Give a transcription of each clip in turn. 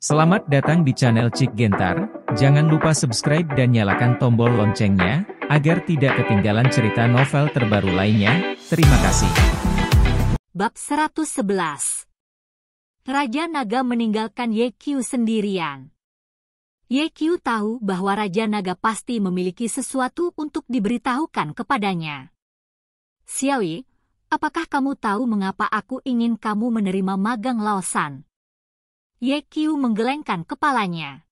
Selamat datang di channel Cik Gentar, jangan lupa subscribe dan nyalakan tombol loncengnya, agar tidak ketinggalan cerita novel terbaru lainnya, terima kasih. Bab 111 Raja Naga meninggalkan Ye Kyu sendirian. Ye Kyu tahu bahwa Raja Naga pasti memiliki sesuatu untuk diberitahukan kepadanya. Xiaoyi, apakah kamu tahu mengapa aku ingin kamu menerima magang Laosan? Ye Qiu menggelengkan kepalanya.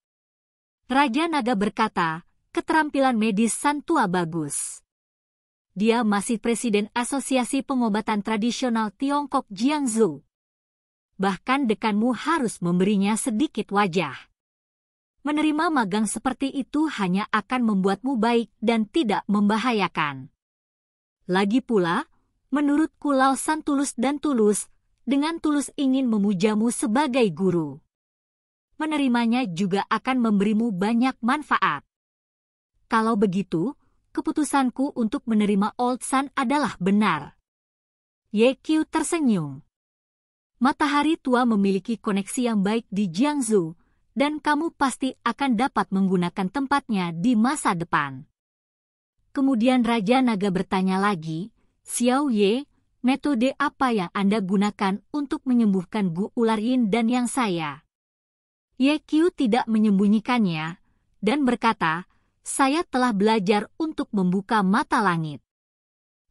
Raja Naga berkata, keterampilan medis Santua bagus. Dia masih presiden Asosiasi Pengobatan Tradisional Tiongkok Jiangsu. Bahkan dekanmu harus memberinya sedikit wajah. Menerima magang seperti itu hanya akan membuatmu baik dan tidak membahayakan. Lagi pula, menurut Kulau tulus dan Tulus, dengan tulus ingin memujamu sebagai guru. Menerimanya juga akan memberimu banyak manfaat. Kalau begitu, keputusanku untuk menerima Old Sun adalah benar. Yekyu tersenyum. Matahari tua memiliki koneksi yang baik di Jiangsu, dan kamu pasti akan dapat menggunakan tempatnya di masa depan. Kemudian Raja Naga bertanya lagi, Xiao Ye, Metode apa yang Anda gunakan untuk menyembuhkan Gu Ular Yin dan Yang saya? Ye Qiu tidak menyembunyikannya dan berkata, saya telah belajar untuk membuka mata langit.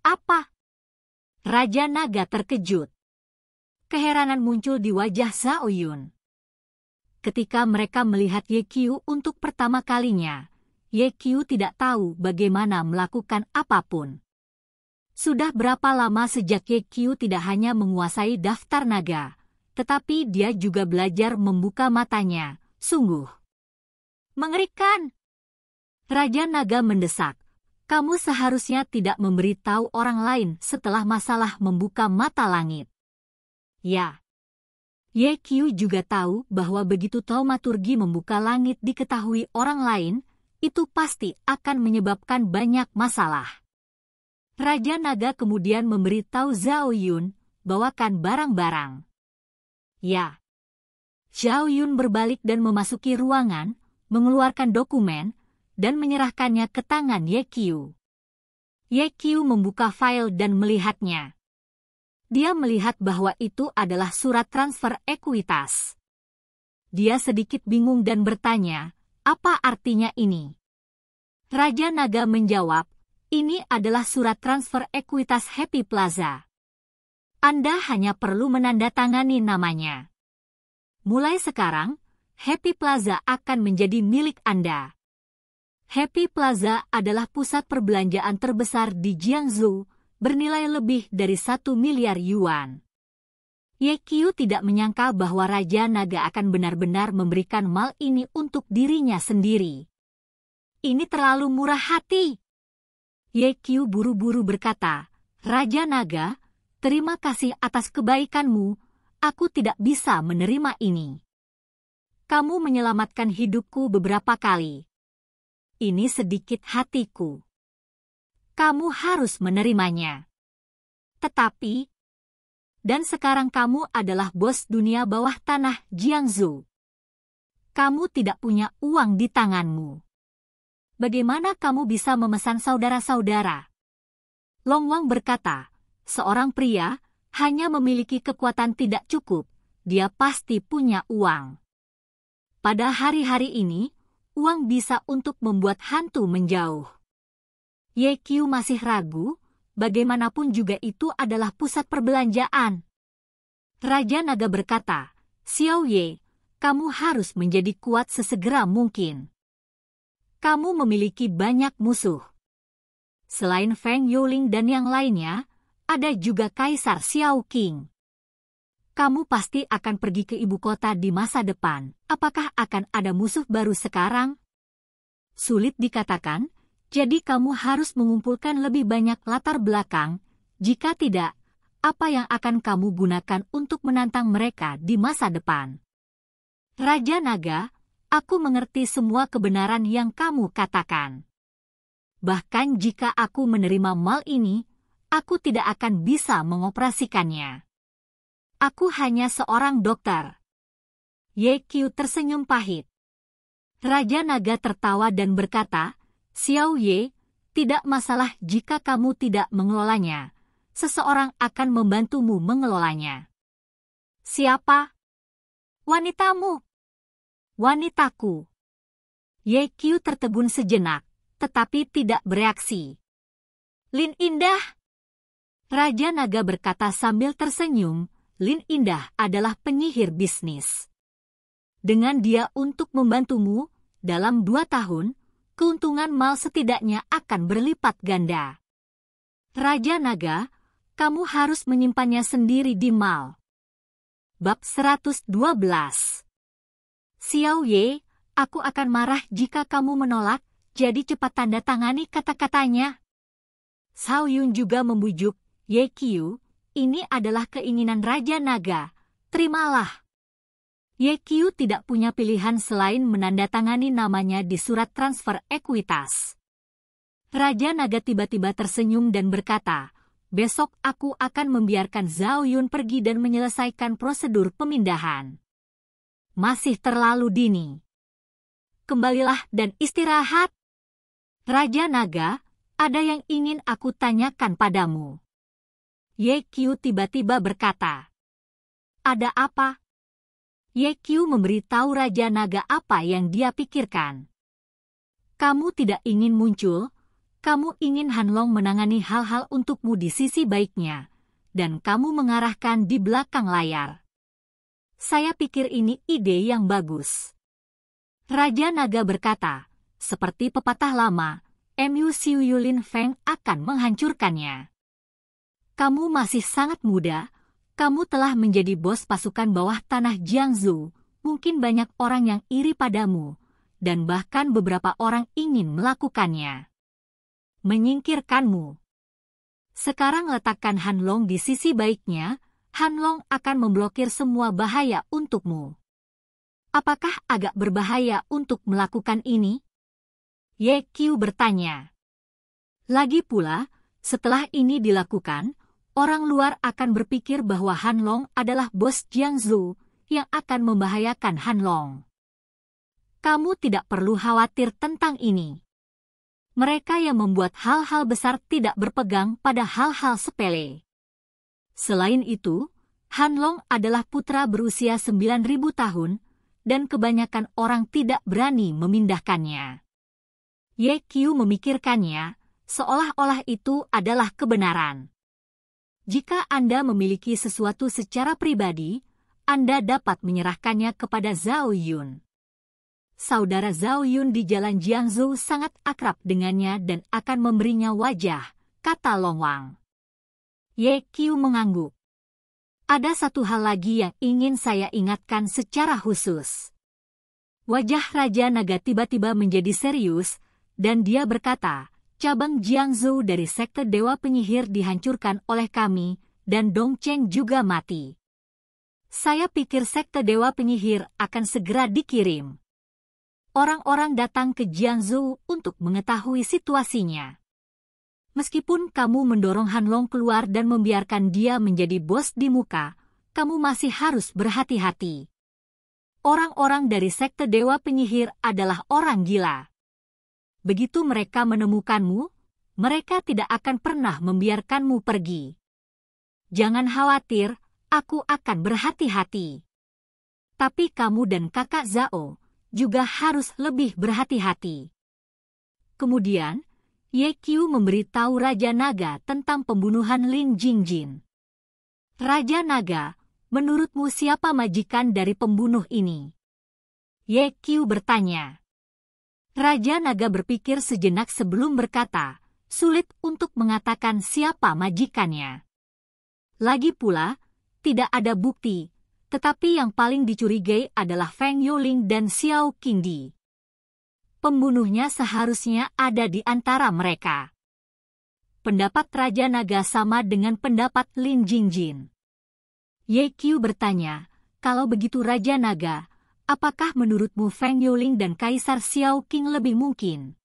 Apa? Raja Naga terkejut. Keheranan muncul di wajah Zhao Yun. Ketika mereka melihat Ye Qiu untuk pertama kalinya, Ye Qiu tidak tahu bagaimana melakukan apapun. Sudah berapa lama sejak Yekyu tidak hanya menguasai daftar naga, tetapi dia juga belajar membuka matanya, sungguh. Mengerikan! Raja Naga mendesak, kamu seharusnya tidak memberitahu orang lain setelah masalah membuka mata langit. Ya. Ye Kyu juga tahu bahwa begitu taumaturgi membuka langit diketahui orang lain, itu pasti akan menyebabkan banyak masalah. Raja Naga kemudian memberitahu Zhao Yun, bawakan barang-barang. Ya. Zhao Yun berbalik dan memasuki ruangan, mengeluarkan dokumen, dan menyerahkannya ke tangan Ye Qiu. Ye Qiu membuka file dan melihatnya. Dia melihat bahwa itu adalah surat transfer ekuitas. Dia sedikit bingung dan bertanya, apa artinya ini? Raja Naga menjawab, ini adalah surat transfer ekuitas Happy Plaza. Anda hanya perlu menandatangani namanya. Mulai sekarang, Happy Plaza akan menjadi milik Anda. Happy Plaza adalah pusat perbelanjaan terbesar di Jiangsu, bernilai lebih dari 1 miliar yuan. Ye Qiu tidak menyangka bahwa Raja Naga akan benar-benar memberikan mal ini untuk dirinya sendiri. Ini terlalu murah hati. Yekyu buru-buru berkata, Raja Naga, terima kasih atas kebaikanmu, aku tidak bisa menerima ini. Kamu menyelamatkan hidupku beberapa kali. Ini sedikit hatiku. Kamu harus menerimanya. Tetapi, dan sekarang kamu adalah bos dunia bawah tanah Jiangsu. Kamu tidak punya uang di tanganmu bagaimana kamu bisa memesan saudara-saudara? Long Wang berkata, seorang pria hanya memiliki kekuatan tidak cukup, dia pasti punya uang. Pada hari-hari ini, uang bisa untuk membuat hantu menjauh. Ye Qiu masih ragu, bagaimanapun juga itu adalah pusat perbelanjaan. Raja Naga berkata, Xiao Ye, kamu harus menjadi kuat sesegera mungkin kamu memiliki banyak musuh. Selain Feng Yuling dan yang lainnya, ada juga Kaisar Xiao Qing. Kamu pasti akan pergi ke ibu kota di masa depan. Apakah akan ada musuh baru sekarang? Sulit dikatakan, jadi kamu harus mengumpulkan lebih banyak latar belakang. Jika tidak, apa yang akan kamu gunakan untuk menantang mereka di masa depan? Raja Naga, aku mengerti semua kebenaran yang kamu katakan. Bahkan jika aku menerima mal ini, aku tidak akan bisa mengoperasikannya. Aku hanya seorang dokter. Ye Qiu tersenyum pahit. Raja Naga tertawa dan berkata, Xiao Ye, tidak masalah jika kamu tidak mengelolanya. Seseorang akan membantumu mengelolanya. Siapa? Wanitamu. Wanitaku. YQ tertegun sejenak, tetapi tidak bereaksi. Lin Indah. Raja Naga berkata sambil tersenyum, Lin Indah adalah penyihir bisnis. Dengan dia untuk membantumu, dalam dua tahun, keuntungan mal setidaknya akan berlipat ganda. Raja Naga, kamu harus menyimpannya sendiri di mal. Bab 112 Xiao Ye, aku akan marah jika kamu menolak, jadi cepat tanda tangani kata-katanya. Xiao Yun juga membujuk, Ye Qiu, ini adalah keinginan Raja Naga, terimalah. Ye Qiu tidak punya pilihan selain menandatangani namanya di surat transfer ekuitas. Raja Naga tiba-tiba tersenyum dan berkata, besok aku akan membiarkan Zhao Yun pergi dan menyelesaikan prosedur pemindahan masih terlalu dini. Kembalilah dan istirahat. Raja Naga, ada yang ingin aku tanyakan padamu. Ye Qiu tiba-tiba berkata. Ada apa? Ye Qiu memberitahu Raja Naga apa yang dia pikirkan. Kamu tidak ingin muncul, kamu ingin Hanlong menangani hal-hal untukmu di sisi baiknya, dan kamu mengarahkan di belakang layar. Saya pikir ini ide yang bagus. Raja Naga berkata, seperti pepatah lama, Mu Siu Yulin Feng akan menghancurkannya. Kamu masih sangat muda, kamu telah menjadi bos pasukan bawah tanah Jiangsu, mungkin banyak orang yang iri padamu, dan bahkan beberapa orang ingin melakukannya. Menyingkirkanmu. Sekarang letakkan Han Long di sisi baiknya, Hanlong akan memblokir semua bahaya untukmu. Apakah agak berbahaya untuk melakukan ini? Ye Qiu bertanya. Lagi pula, setelah ini dilakukan, orang luar akan berpikir bahwa Hanlong adalah bos Jiang Zhu yang akan membahayakan Hanlong. Kamu tidak perlu khawatir tentang ini. Mereka yang membuat hal-hal besar tidak berpegang pada hal-hal sepele. Selain itu, Hanlong adalah putra berusia 9.000 tahun dan kebanyakan orang tidak berani memindahkannya. Ye Qiu memikirkannya, seolah-olah itu adalah kebenaran. Jika Anda memiliki sesuatu secara pribadi, Anda dapat menyerahkannya kepada Zhao Yun. Saudara Zhao Yun di Jalan Jiangzu sangat akrab dengannya dan akan memberinya wajah, kata Long Wang. Ye Qiu mengangguk. Ada satu hal lagi yang ingin saya ingatkan secara khusus. Wajah Raja Naga tiba-tiba menjadi serius, dan dia berkata, cabang Jiangzhou dari sekte Dewa Penyihir dihancurkan oleh kami, dan Dong Cheng juga mati. Saya pikir sekte Dewa Penyihir akan segera dikirim. Orang-orang datang ke Jiangzhou untuk mengetahui situasinya. Meskipun kamu mendorong Hanlong keluar dan membiarkan dia menjadi bos di muka, kamu masih harus berhati-hati. Orang-orang dari sekte Dewa Penyihir adalah orang gila. Begitu mereka menemukanmu, mereka tidak akan pernah membiarkanmu pergi. Jangan khawatir, aku akan berhati-hati. Tapi kamu dan kakak Zao juga harus lebih berhati-hati. Kemudian, Ye Qiu memberitahu Raja Naga tentang pembunuhan Lin Jingjin. Raja Naga, menurutmu siapa majikan dari pembunuh ini? Ye Qiu bertanya. Raja Naga berpikir sejenak sebelum berkata, sulit untuk mengatakan siapa majikannya. Lagi pula, tidak ada bukti, tetapi yang paling dicurigai adalah Feng Yoling dan Xiao Qingdi pembunuhnya seharusnya ada di antara mereka. Pendapat Raja Naga sama dengan pendapat Lin Jingjin. Ye Qiu bertanya, kalau begitu Raja Naga, apakah menurutmu Feng Yuling dan Kaisar Xiao Qing lebih mungkin?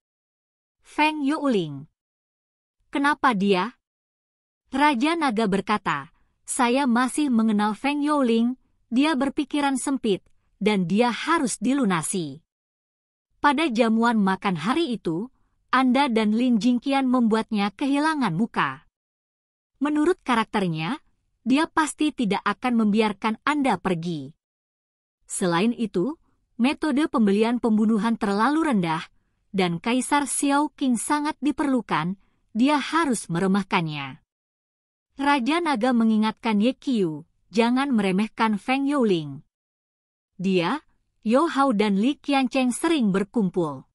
Feng Yuling. Kenapa dia? Raja Naga berkata, saya masih mengenal Feng Yuling, dia berpikiran sempit, dan dia harus dilunasi. Pada jamuan makan hari itu, Anda dan Lin Jingqian membuatnya kehilangan muka. Menurut karakternya, dia pasti tidak akan membiarkan Anda pergi. Selain itu, metode pembelian pembunuhan terlalu rendah dan Kaisar Xiao King sangat diperlukan, dia harus meremahkannya. Raja Naga mengingatkan Ye Qiu, jangan meremehkan Feng Youling. Dia, Yo Hao dan Li Qiancheng sering berkumpul.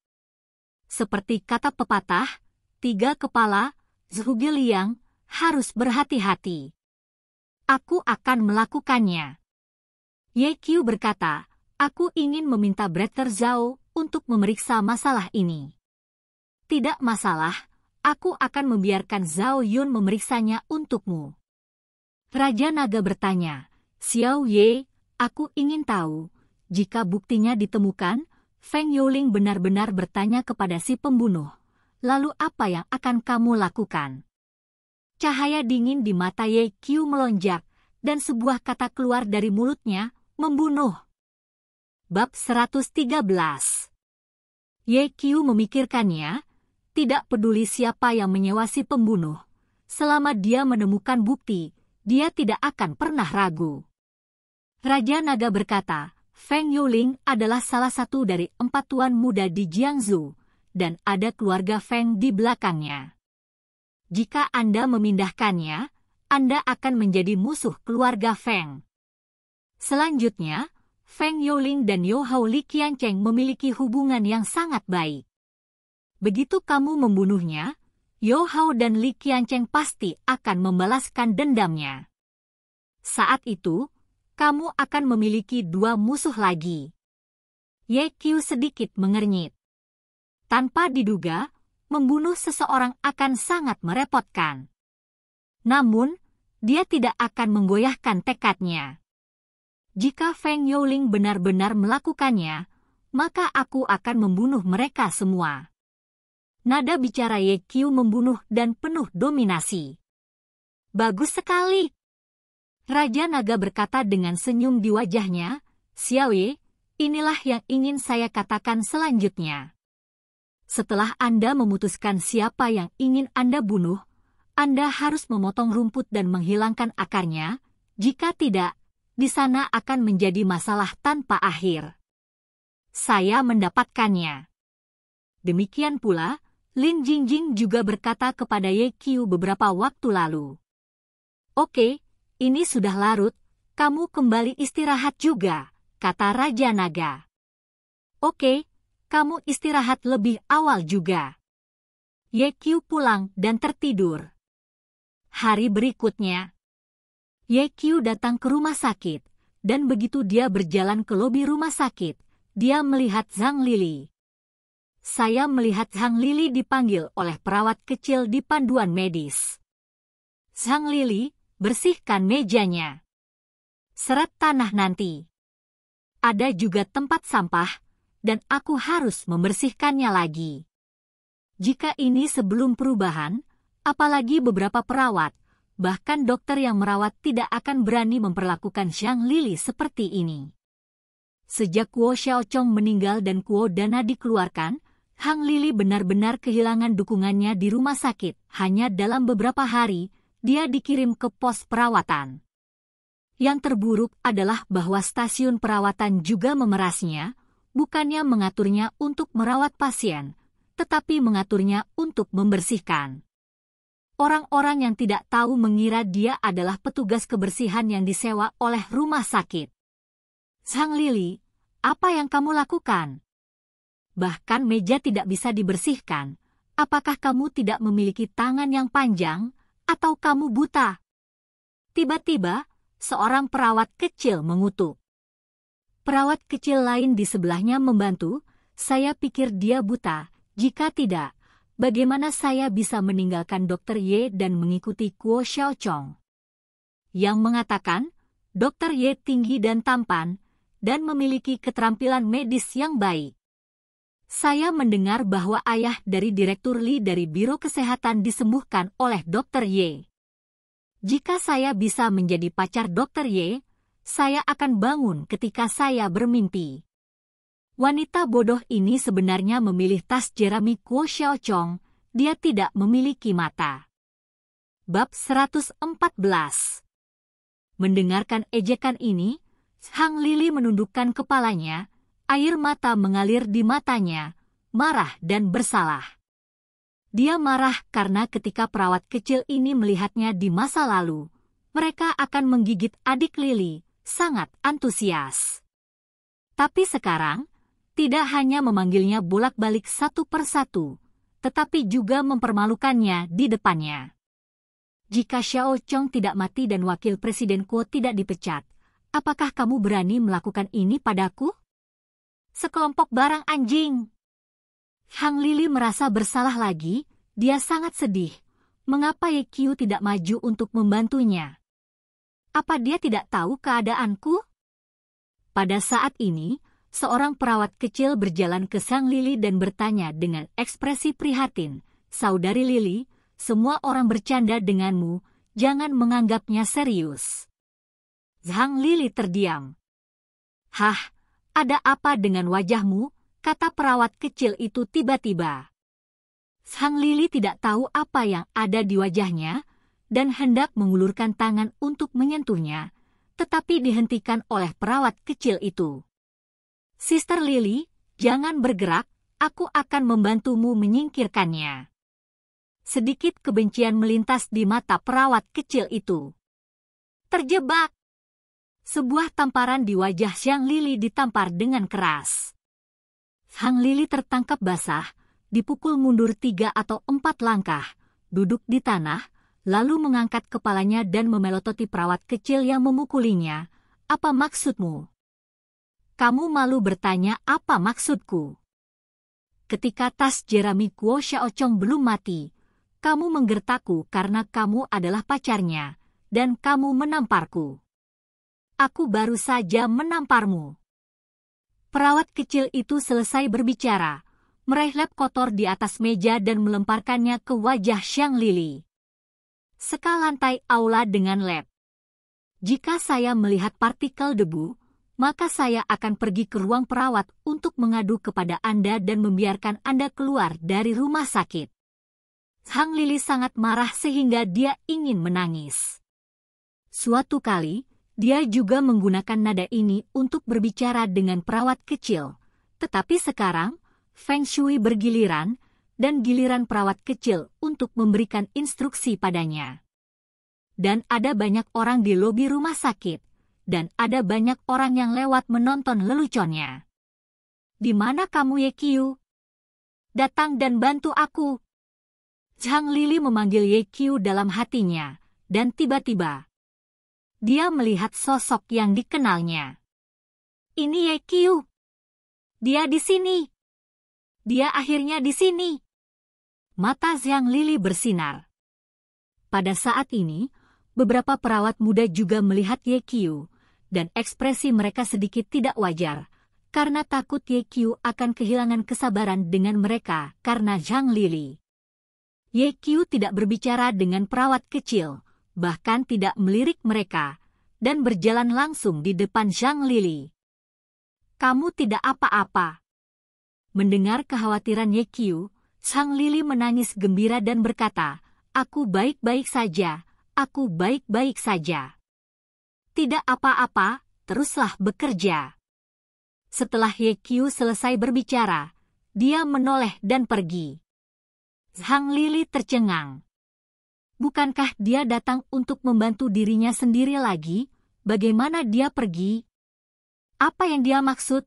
Seperti kata pepatah, tiga kepala, Zhuge Liang, harus berhati-hati. Aku akan melakukannya. Ye Qiu berkata, aku ingin meminta Brother Zhao untuk memeriksa masalah ini. Tidak masalah, aku akan membiarkan Zhao Yun memeriksanya untukmu. Raja Naga bertanya, Xiao Ye, aku ingin tahu, jika buktinya ditemukan, Feng Yuling benar-benar bertanya kepada si pembunuh, lalu apa yang akan kamu lakukan? Cahaya dingin di mata Ye Qiu melonjak, dan sebuah kata keluar dari mulutnya, membunuh. Bab 113 Ye Qiu memikirkannya, tidak peduli siapa yang menyewa si pembunuh. Selama dia menemukan bukti, dia tidak akan pernah ragu. Raja Naga berkata, Feng Yuling adalah salah satu dari empat tuan muda di Jiangsu, dan ada keluarga Feng di belakangnya. Jika Anda memindahkannya, Anda akan menjadi musuh keluarga Feng. Selanjutnya, Feng Yuling dan Yo Hao Li Qiancheng memiliki hubungan yang sangat baik. Begitu kamu membunuhnya, Yo Hao dan Li Qiancheng pasti akan membalaskan dendamnya. Saat itu, kamu akan memiliki dua musuh lagi. Ye Qiu sedikit mengernyit. Tanpa diduga, membunuh seseorang akan sangat merepotkan. Namun, dia tidak akan menggoyahkan tekadnya. Jika Feng Youling benar-benar melakukannya, maka aku akan membunuh mereka semua. Nada bicara Ye Qiu membunuh dan penuh dominasi. Bagus sekali, Raja Naga berkata dengan senyum di wajahnya, Xiaowei, inilah yang ingin saya katakan selanjutnya. Setelah Anda memutuskan siapa yang ingin Anda bunuh, Anda harus memotong rumput dan menghilangkan akarnya, jika tidak, di sana akan menjadi masalah tanpa akhir. Saya mendapatkannya. Demikian pula, Lin Jingjing juga berkata kepada Ye Qiu beberapa waktu lalu. Oke, okay, ini sudah larut, kamu kembali istirahat juga, kata Raja Naga. Oke, kamu istirahat lebih awal juga. Ye Qiu pulang dan tertidur. Hari berikutnya, Ye Qiu datang ke rumah sakit, dan begitu dia berjalan ke lobi rumah sakit, dia melihat Zhang Lili. Saya melihat Zhang Lili dipanggil oleh perawat kecil di panduan medis. Zhang Lili, bersihkan mejanya. Seret tanah nanti. Ada juga tempat sampah, dan aku harus membersihkannya lagi. Jika ini sebelum perubahan, apalagi beberapa perawat, bahkan dokter yang merawat tidak akan berani memperlakukan Xiang Lili seperti ini. Sejak Kuo Xiaochong meninggal dan Kuo Dana dikeluarkan, Hang Lili benar-benar kehilangan dukungannya di rumah sakit. Hanya dalam beberapa hari, dia dikirim ke pos perawatan. Yang terburuk adalah bahwa stasiun perawatan juga memerasnya, bukannya mengaturnya untuk merawat pasien, tetapi mengaturnya untuk membersihkan. Orang-orang yang tidak tahu mengira dia adalah petugas kebersihan yang disewa oleh rumah sakit. Sang Lili, apa yang kamu lakukan? Bahkan meja tidak bisa dibersihkan. Apakah kamu tidak memiliki tangan yang panjang? atau kamu buta? Tiba-tiba, seorang perawat kecil mengutuk. Perawat kecil lain di sebelahnya membantu, saya pikir dia buta, jika tidak, bagaimana saya bisa meninggalkan Dr. Ye dan mengikuti Kuo Xiaochong, Yang mengatakan, Dr. Ye tinggi dan tampan, dan memiliki keterampilan medis yang baik. Saya mendengar bahwa ayah dari Direktur Lee dari Biro Kesehatan disembuhkan oleh Dr. Ye. Jika saya bisa menjadi pacar Dr. Ye, saya akan bangun ketika saya bermimpi. Wanita bodoh ini sebenarnya memilih tas Jeremy Kuo Xiao Chong, dia tidak memiliki mata. Bab 114 Mendengarkan ejekan ini, Hang Lili menundukkan kepalanya, Air mata mengalir di matanya, marah dan bersalah. Dia marah karena ketika perawat kecil ini melihatnya di masa lalu, mereka akan menggigit adik Lily, sangat antusias. Tapi sekarang, tidak hanya memanggilnya bolak-balik satu persatu, tetapi juga mempermalukannya di depannya. Jika Xiao Chong tidak mati dan wakil presiden Kuo tidak dipecat, apakah kamu berani melakukan ini padaku? sekelompok barang anjing. Hang Lili merasa bersalah lagi, dia sangat sedih. Mengapa Ye Kiu tidak maju untuk membantunya? Apa dia tidak tahu keadaanku? Pada saat ini, seorang perawat kecil berjalan ke Sang Lili dan bertanya dengan ekspresi prihatin, Saudari Lili, semua orang bercanda denganmu, jangan menganggapnya serius. Zhang Lili terdiam. Hah, ada apa dengan wajahmu? kata perawat kecil itu tiba-tiba. Sang Lili tidak tahu apa yang ada di wajahnya dan hendak mengulurkan tangan untuk menyentuhnya, tetapi dihentikan oleh perawat kecil itu. Sister Lili, jangan bergerak, aku akan membantumu menyingkirkannya. Sedikit kebencian melintas di mata perawat kecil itu. Terjebak, sebuah tamparan di wajah Xiang Lili ditampar dengan keras. Hang Lili tertangkap basah, dipukul mundur tiga atau empat langkah, duduk di tanah, lalu mengangkat kepalanya dan memelototi perawat kecil yang memukulinya. Apa maksudmu? Kamu malu bertanya apa maksudku? Ketika tas Jeremy Kuo Xiaochong belum mati, kamu menggertaku karena kamu adalah pacarnya, dan kamu menamparku aku baru saja menamparmu. Perawat kecil itu selesai berbicara, meraih lap kotor di atas meja dan melemparkannya ke wajah Xiang Lili. Seka lantai aula dengan lab. Jika saya melihat partikel debu, maka saya akan pergi ke ruang perawat untuk mengadu kepada Anda dan membiarkan Anda keluar dari rumah sakit. Hang Lili sangat marah sehingga dia ingin menangis. Suatu kali, dia juga menggunakan nada ini untuk berbicara dengan perawat kecil. Tetapi sekarang, Feng Shui bergiliran, dan giliran perawat kecil untuk memberikan instruksi padanya. Dan ada banyak orang di lobi rumah sakit, dan ada banyak orang yang lewat menonton leluconnya. Di mana kamu Ye Qiu? Datang dan bantu aku. Zhang Lili memanggil Ye Qiu dalam hatinya, dan tiba-tiba, dia melihat sosok yang dikenalnya. Ini Ye Kiu. Dia di sini. Dia akhirnya di sini. Mata Zhang Lili bersinar. Pada saat ini, beberapa perawat muda juga melihat Ye Kiu, dan ekspresi mereka sedikit tidak wajar, karena takut Ye Kiu akan kehilangan kesabaran dengan mereka karena Zhang Lili. Ye Kiu tidak berbicara dengan perawat kecil, bahkan tidak melirik mereka, dan berjalan langsung di depan Zhang Lili. Kamu tidak apa-apa. Mendengar kekhawatiran Ye Qiu, Zhang Lili menangis gembira dan berkata, Aku baik-baik saja, aku baik-baik saja. Tidak apa-apa, teruslah bekerja. Setelah Ye Qiu selesai berbicara, dia menoleh dan pergi. Zhang Lili tercengang bukankah dia datang untuk membantu dirinya sendiri lagi? Bagaimana dia pergi? Apa yang dia maksud?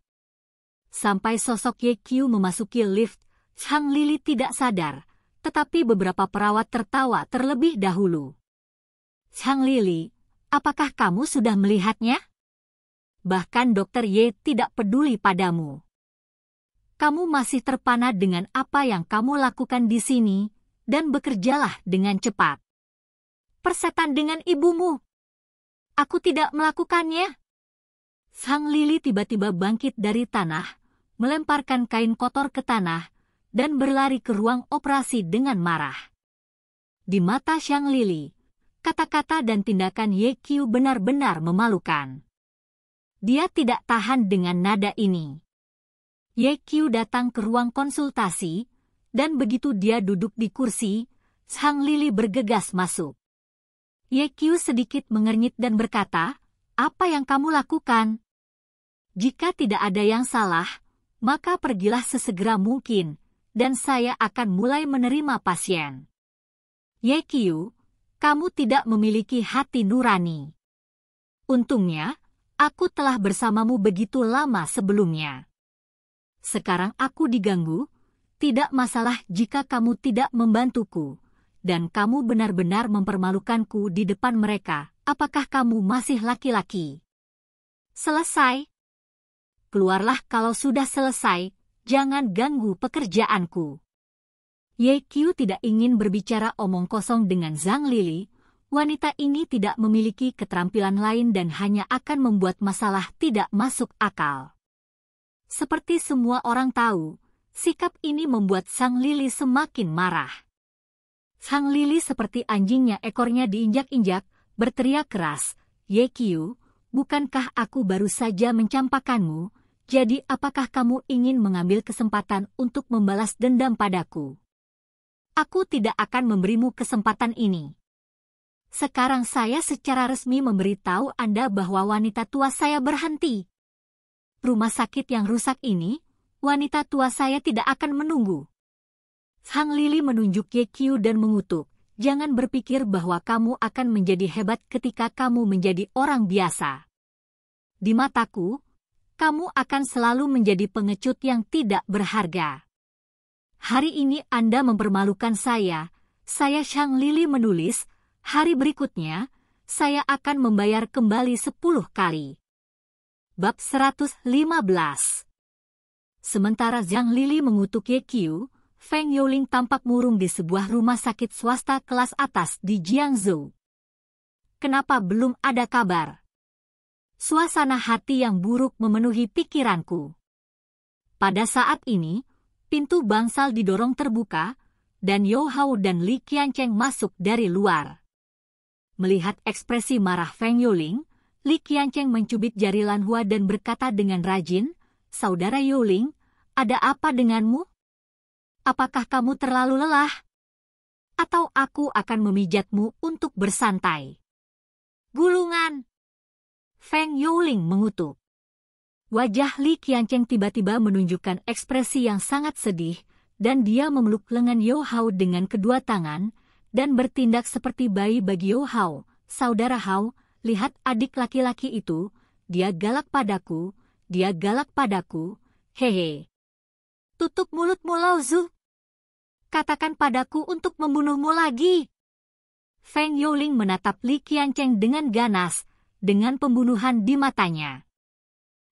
Sampai sosok Ye Q memasuki lift, Chang Lili tidak sadar, tetapi beberapa perawat tertawa terlebih dahulu. Chang Lili, apakah kamu sudah melihatnya? Bahkan dokter Ye tidak peduli padamu. Kamu masih terpana dengan apa yang kamu lakukan di sini, dan bekerjalah dengan cepat persetan dengan ibumu. Aku tidak melakukannya. Sang Lili tiba-tiba bangkit dari tanah, melemparkan kain kotor ke tanah, dan berlari ke ruang operasi dengan marah. Di mata Sang Lili, kata-kata dan tindakan Ye Qiu benar-benar memalukan. Dia tidak tahan dengan nada ini. Ye Qiu datang ke ruang konsultasi, dan begitu dia duduk di kursi, Sang Lili bergegas masuk. Ye Qiu sedikit mengernyit dan berkata, apa yang kamu lakukan? Jika tidak ada yang salah, maka pergilah sesegera mungkin, dan saya akan mulai menerima pasien. Ye Qiu, kamu tidak memiliki hati nurani. Untungnya, aku telah bersamamu begitu lama sebelumnya. Sekarang aku diganggu, tidak masalah jika kamu tidak membantuku dan kamu benar-benar mempermalukanku di depan mereka. Apakah kamu masih laki-laki? Selesai. Keluarlah kalau sudah selesai, jangan ganggu pekerjaanku. Ye Qiu tidak ingin berbicara omong kosong dengan Zhang Lili, wanita ini tidak memiliki keterampilan lain dan hanya akan membuat masalah tidak masuk akal. Seperti semua orang tahu, sikap ini membuat Sang Lili semakin marah. Sang Lili seperti anjingnya ekornya diinjak-injak, berteriak keras, Ye Kiu, bukankah aku baru saja mencampakkanmu? jadi apakah kamu ingin mengambil kesempatan untuk membalas dendam padaku? Aku tidak akan memberimu kesempatan ini. Sekarang saya secara resmi memberitahu Anda bahwa wanita tua saya berhenti. Rumah sakit yang rusak ini, wanita tua saya tidak akan menunggu. Hang Lili menunjuk Ye Qiu dan mengutuk, jangan berpikir bahwa kamu akan menjadi hebat ketika kamu menjadi orang biasa. Di mataku, kamu akan selalu menjadi pengecut yang tidak berharga. Hari ini Anda mempermalukan saya, saya Shang Lili menulis, hari berikutnya, saya akan membayar kembali 10 kali. Bab 115 Sementara Zhang Lili mengutuk Ye Qiu, Feng Youling tampak murung di sebuah rumah sakit swasta kelas atas di Jiangzhou. Kenapa belum ada kabar? Suasana hati yang buruk memenuhi pikiranku. Pada saat ini, pintu bangsal didorong terbuka, dan Yo Hao dan Li Qiancheng masuk dari luar. Melihat ekspresi marah Feng Youling, Li Qiancheng mencubit jari Lan Hua dan berkata dengan rajin, Saudara Youling, ada apa denganmu? apakah kamu terlalu lelah? Atau aku akan memijatmu untuk bersantai. Gulungan! Feng Youling mengutuk. Wajah Li Qiancheng tiba-tiba menunjukkan ekspresi yang sangat sedih, dan dia memeluk lengan Yo Hao dengan kedua tangan, dan bertindak seperti bayi bagi Yo Hao. Saudara Hao, lihat adik laki-laki itu, dia galak padaku, dia galak padaku, hehe. Tutup mulutmu, Lao Lauzu. Katakan padaku untuk membunuhmu lagi. Feng Youling menatap Li Qiancheng dengan ganas, dengan pembunuhan di matanya.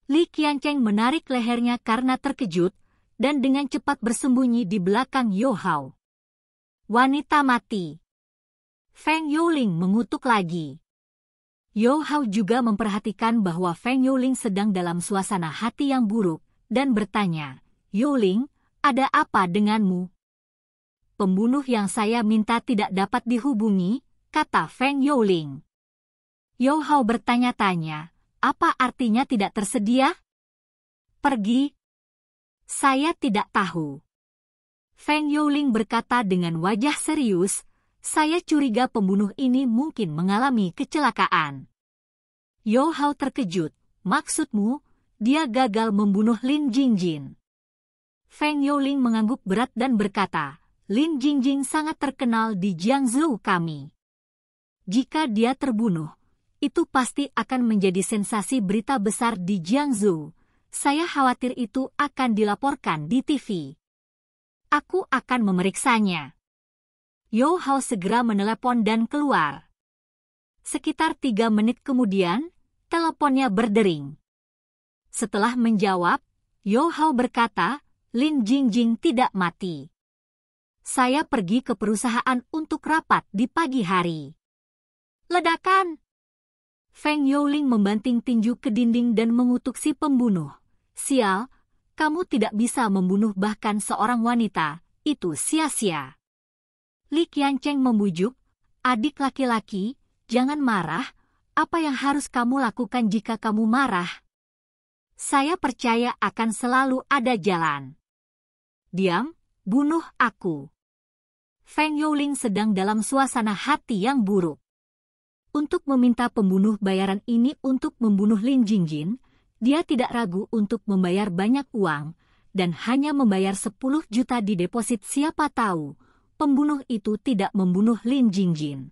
Li Qiancheng menarik lehernya karena terkejut dan dengan cepat bersembunyi di belakang Yo Hao. Wanita mati. Feng Youling mengutuk lagi. Yo Hao juga memperhatikan bahwa Feng Youling sedang dalam suasana hati yang buruk dan bertanya, Yuling, ada apa denganmu? Pembunuh yang saya minta tidak dapat dihubungi, kata Feng Yuling. Yao Hao bertanya-tanya, apa artinya tidak tersedia? Pergi. Saya tidak tahu. Feng Yuling berkata dengan wajah serius, saya curiga pembunuh ini mungkin mengalami kecelakaan. Yo Hao terkejut, maksudmu, dia gagal membunuh Lin Jingjin. Feng Youling mengangguk berat dan berkata, Lin Jingjing sangat terkenal di Jiangsu kami. Jika dia terbunuh, itu pasti akan menjadi sensasi berita besar di Jiangsu. Saya khawatir itu akan dilaporkan di TV. Aku akan memeriksanya. Yo Hao segera menelepon dan keluar. Sekitar tiga menit kemudian, teleponnya berdering. Setelah menjawab, Yo Hao berkata, Lin Jingjing tidak mati. Saya pergi ke perusahaan untuk rapat di pagi hari. Ledakan! Feng Youling membanting tinju ke dinding dan mengutuk si pembunuh. Sial, kamu tidak bisa membunuh bahkan seorang wanita, itu sia-sia. Li Qiancheng membujuk, adik laki-laki, jangan marah, apa yang harus kamu lakukan jika kamu marah? Saya percaya akan selalu ada jalan diam, bunuh aku. Feng Youling sedang dalam suasana hati yang buruk. Untuk meminta pembunuh bayaran ini untuk membunuh Lin Jingjin, dia tidak ragu untuk membayar banyak uang, dan hanya membayar 10 juta di deposit siapa tahu, pembunuh itu tidak membunuh Lin Jingjin.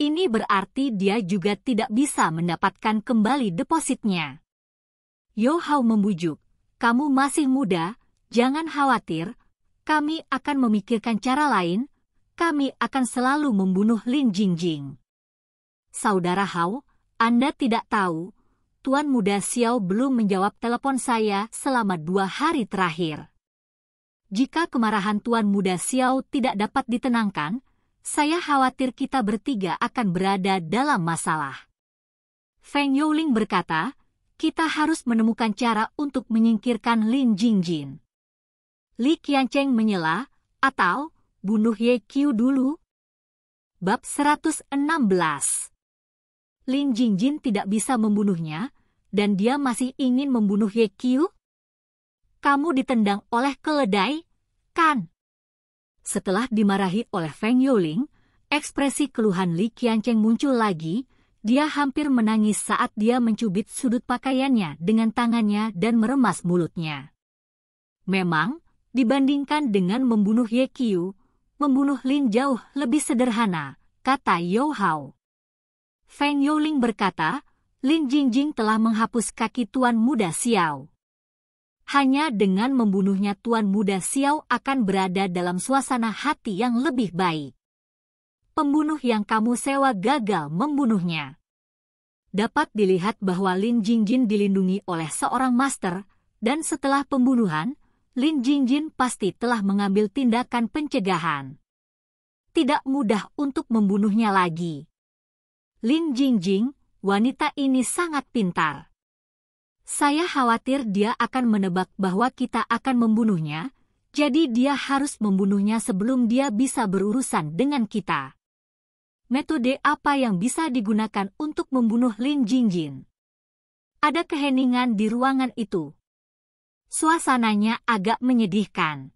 Ini berarti dia juga tidak bisa mendapatkan kembali depositnya. Yo Hao membujuk, kamu masih muda, Jangan khawatir, kami akan memikirkan cara lain, kami akan selalu membunuh Lin Jingjing. Saudara Hao, Anda tidak tahu, Tuan Muda Xiao belum menjawab telepon saya selama dua hari terakhir. Jika kemarahan Tuan Muda Xiao tidak dapat ditenangkan, saya khawatir kita bertiga akan berada dalam masalah. Feng Youling berkata, kita harus menemukan cara untuk menyingkirkan Lin Jingjing. Li Qiancheng menyela, atau bunuh Ye Qiu dulu. Bab 116 Lin Jingjin tidak bisa membunuhnya, dan dia masih ingin membunuh Ye Qiu? Kamu ditendang oleh keledai, kan? Setelah dimarahi oleh Feng Yuling, ekspresi keluhan Li Qiancheng muncul lagi, dia hampir menangis saat dia mencubit sudut pakaiannya dengan tangannya dan meremas mulutnya. Memang, dibandingkan dengan membunuh Ye Qiu, membunuh Lin jauh lebih sederhana, kata Yao Hao. Feng Youling berkata, Lin Jingjing telah menghapus kaki Tuan Muda Xiao. Hanya dengan membunuhnya Tuan Muda Xiao akan berada dalam suasana hati yang lebih baik. Pembunuh yang kamu sewa gagal membunuhnya. Dapat dilihat bahwa Lin Jingjing dilindungi oleh seorang master, dan setelah pembunuhan, Lin Jingjin pasti telah mengambil tindakan pencegahan. Tidak mudah untuk membunuhnya lagi. Lin Jingjing, wanita ini sangat pintar. Saya khawatir dia akan menebak bahwa kita akan membunuhnya, jadi dia harus membunuhnya sebelum dia bisa berurusan dengan kita. Metode apa yang bisa digunakan untuk membunuh Lin Jingjing? Ada keheningan di ruangan itu. Suasananya agak menyedihkan.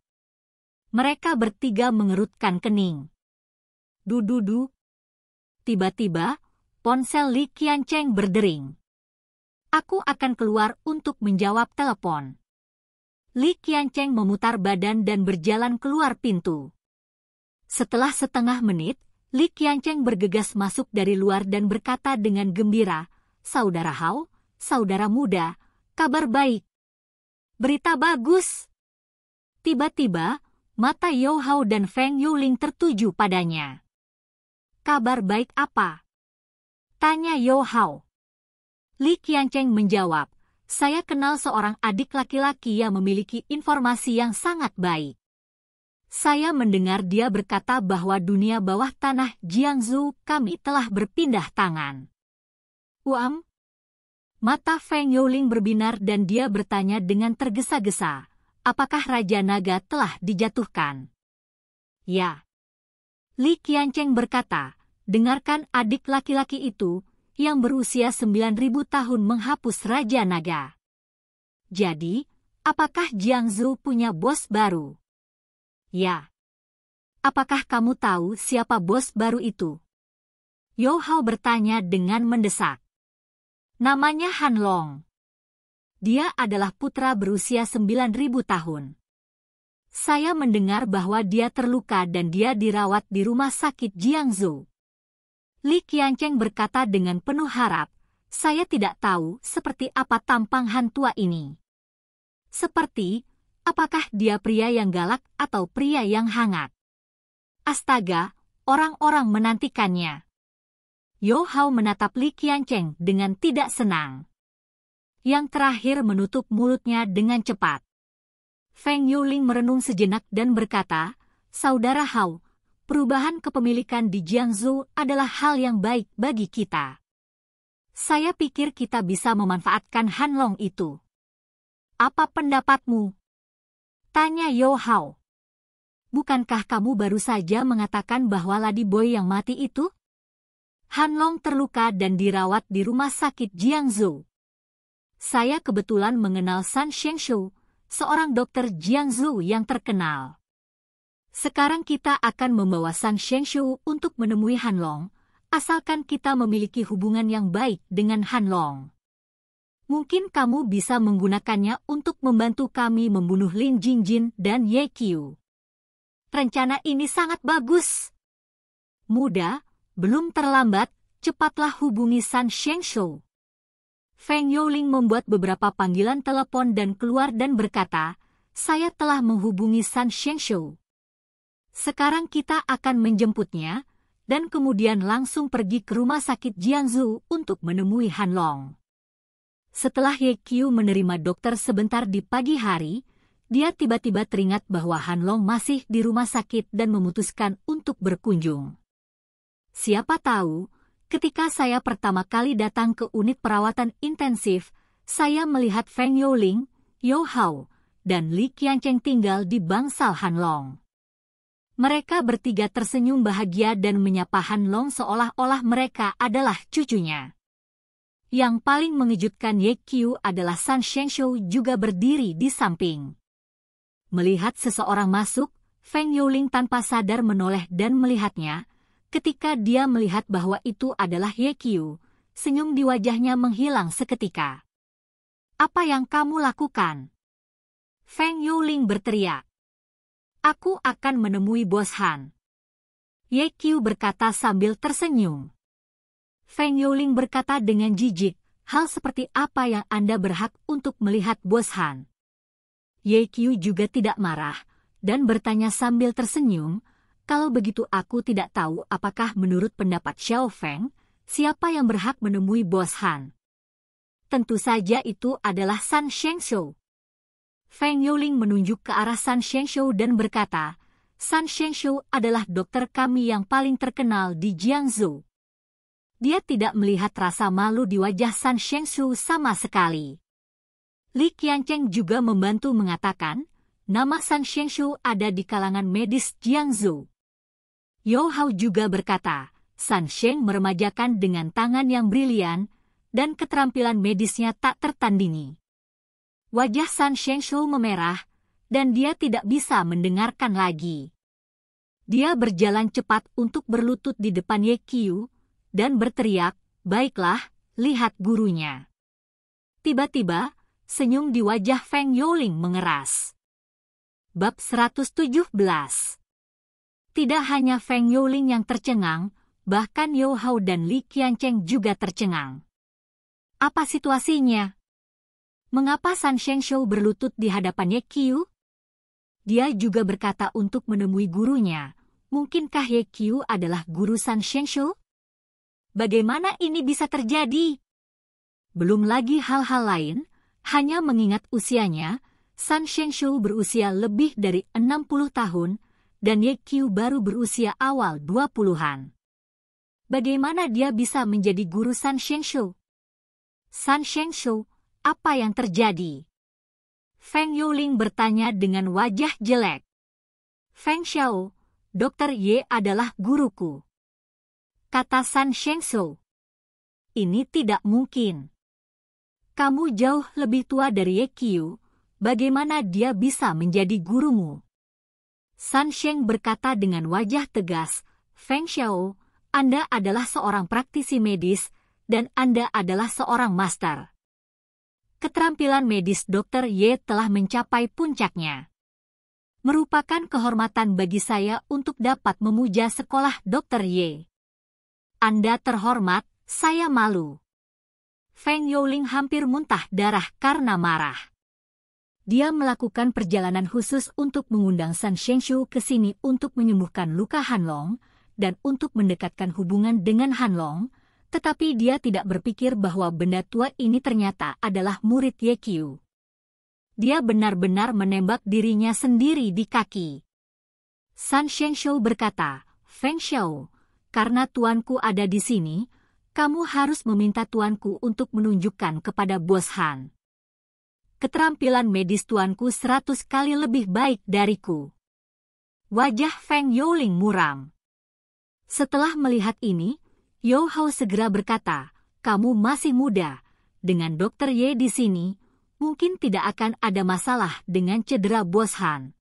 Mereka bertiga mengerutkan kening. Dududu. Tiba-tiba, ponsel Li Qiancheng berdering. Aku akan keluar untuk menjawab telepon. Li Qiancheng memutar badan dan berjalan keluar pintu. Setelah setengah menit, Li Qiancheng bergegas masuk dari luar dan berkata dengan gembira, Saudara Hao, saudara muda, kabar baik. Berita bagus! Tiba-tiba, mata Yao Hao dan Feng Yuling tertuju padanya. Kabar baik apa? Tanya Yao Hao. Li Qiancheng menjawab, saya kenal seorang adik laki-laki yang memiliki informasi yang sangat baik. Saya mendengar dia berkata bahwa dunia bawah tanah Jiangsu kami telah berpindah tangan. Uam, Mata Feng Yuling berbinar dan dia bertanya dengan tergesa-gesa, apakah Raja Naga telah dijatuhkan? Ya. Li Qiancheng berkata, dengarkan adik laki-laki itu, yang berusia 9.000 tahun menghapus Raja Naga. Jadi, apakah Jiang Zhu punya bos baru? Ya. Apakah kamu tahu siapa bos baru itu? Yo Hao bertanya dengan mendesak. Namanya Han Long. Dia adalah putra berusia 9.000 tahun. Saya mendengar bahwa dia terluka dan dia dirawat di rumah sakit Jiangsu. Li Qiancheng berkata dengan penuh harap, saya tidak tahu seperti apa tampang Han tua ini. Seperti, apakah dia pria yang galak atau pria yang hangat? Astaga, orang-orang menantikannya. Yo Hao menatap Li Qiancheng dengan tidak senang. Yang terakhir menutup mulutnya dengan cepat. Feng Yuling merenung sejenak dan berkata, Saudara Hao, perubahan kepemilikan di Jiangsu adalah hal yang baik bagi kita. Saya pikir kita bisa memanfaatkan Hanlong itu. Apa pendapatmu? Tanya Yo Hao. Bukankah kamu baru saja mengatakan bahwa Lady Boy yang mati itu? Han Long terluka dan dirawat di rumah sakit Jiangzhou. Saya kebetulan mengenal San Xiangshou, seorang dokter Jiangzhou yang terkenal. Sekarang kita akan membawa San Xiangshou untuk menemui Han Long, asalkan kita memiliki hubungan yang baik dengan Han Long. Mungkin kamu bisa menggunakannya untuk membantu kami membunuh Lin Jingjin dan Ye Qiu. Rencana ini sangat bagus. Muda, belum terlambat, cepatlah hubungi San Shengshou. Feng Youling membuat beberapa panggilan telepon dan keluar dan berkata, saya telah menghubungi San Shengshou. Sekarang kita akan menjemputnya, dan kemudian langsung pergi ke rumah sakit Jiangsu untuk menemui Han Long. Setelah Ye Qiu menerima dokter sebentar di pagi hari, dia tiba-tiba teringat bahwa Han Long masih di rumah sakit dan memutuskan untuk berkunjung. Siapa tahu, ketika saya pertama kali datang ke unit perawatan intensif, saya melihat Feng Youling, Yo Hao, dan Li Qiancheng tinggal di bangsal Hanlong. Mereka bertiga tersenyum bahagia dan menyapa Hanlong seolah-olah mereka adalah cucunya. Yang paling mengejutkan Ye Qiu adalah San Shengshou juga berdiri di samping. Melihat seseorang masuk, Feng Yuling tanpa sadar menoleh dan melihatnya, Ketika dia melihat bahwa itu adalah Ye Kiu, senyum di wajahnya menghilang seketika. Apa yang kamu lakukan? Feng Yuling berteriak. Aku akan menemui Bos Han. Ye Kiu berkata sambil tersenyum. Feng Yuling berkata dengan jijik, hal seperti apa yang Anda berhak untuk melihat Bos Han. Ye Kiu juga tidak marah dan bertanya sambil tersenyum, kalau begitu aku tidak tahu apakah menurut pendapat Xiao Feng, siapa yang berhak menemui Bos Han. Tentu saja itu adalah San Shengshou. Feng Yuling menunjuk ke arah San Shengshou dan berkata, San Shengshou adalah dokter kami yang paling terkenal di Jiangsu. Dia tidak melihat rasa malu di wajah San Shengshou sama sekali. Li Qiancheng juga membantu mengatakan, nama San Shengshou ada di kalangan medis Jiangsu. Yo Hao juga berkata, San Sheng meremajakan dengan tangan yang brilian dan keterampilan medisnya tak tertandingi. Wajah San Sheng Shou memerah dan dia tidak bisa mendengarkan lagi. Dia berjalan cepat untuk berlutut di depan Ye Qiu dan berteriak, Baiklah, lihat gurunya. Tiba-tiba, senyum di wajah Feng Yoling mengeras. Bab 117 tidak hanya Feng Youling yang tercengang, bahkan Yao Hao dan Li Qiancheng juga tercengang. Apa situasinya? Mengapa San Shou berlutut di hadapannya Qiu? Dia juga berkata untuk menemui gurunya. Mungkinkah Ye Qiu adalah guru San Shou? Bagaimana ini bisa terjadi? Belum lagi hal-hal lain, hanya mengingat usianya, San Shou berusia lebih dari 60 tahun dan Ye Qiu baru berusia awal 20-an. Bagaimana dia bisa menjadi guru San Shengshu? San Shengshou, apa yang terjadi? Feng Youling bertanya dengan wajah jelek. Feng Xiao, Dokter Ye adalah guruku. Kata San Shengshou. Ini tidak mungkin. Kamu jauh lebih tua dari Ye Qiu, bagaimana dia bisa menjadi gurumu? San Sheng berkata dengan wajah tegas, Feng Xiao, Anda adalah seorang praktisi medis, dan Anda adalah seorang master. Keterampilan medis Dr. Ye telah mencapai puncaknya. Merupakan kehormatan bagi saya untuk dapat memuja sekolah Dr. Ye. Anda terhormat, saya malu. Feng Youling hampir muntah darah karena marah dia melakukan perjalanan khusus untuk mengundang San Shenshu ke sini untuk menyembuhkan luka Hanlong dan untuk mendekatkan hubungan dengan Hanlong, tetapi dia tidak berpikir bahwa benda tua ini ternyata adalah murid Ye Qiu. Dia benar-benar menembak dirinya sendiri di kaki. San Shenshu berkata, Feng Xiao, karena tuanku ada di sini, kamu harus meminta tuanku untuk menunjukkan kepada bos Han keterampilan medis tuanku seratus kali lebih baik dariku. Wajah Feng Youling muram. Setelah melihat ini, Yo Hao segera berkata, kamu masih muda, dengan dokter Ye di sini, mungkin tidak akan ada masalah dengan cedera Bos Han.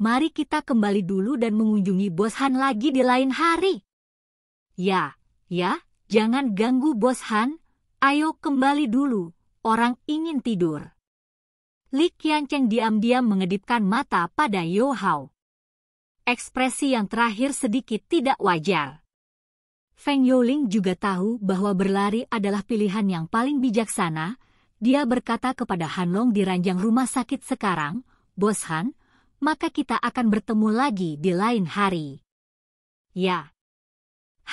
Mari kita kembali dulu dan mengunjungi Bos Han lagi di lain hari. Ya, ya, jangan ganggu Bos Han, ayo kembali dulu, orang ingin tidur. Li Qiancheng diam-diam mengedipkan mata pada Yo Hao. Ekspresi yang terakhir sedikit tidak wajar. Feng Youling juga tahu bahwa berlari adalah pilihan yang paling bijaksana. Dia berkata kepada Han Long di ranjang rumah sakit sekarang, Bos Han, maka kita akan bertemu lagi di lain hari. Ya.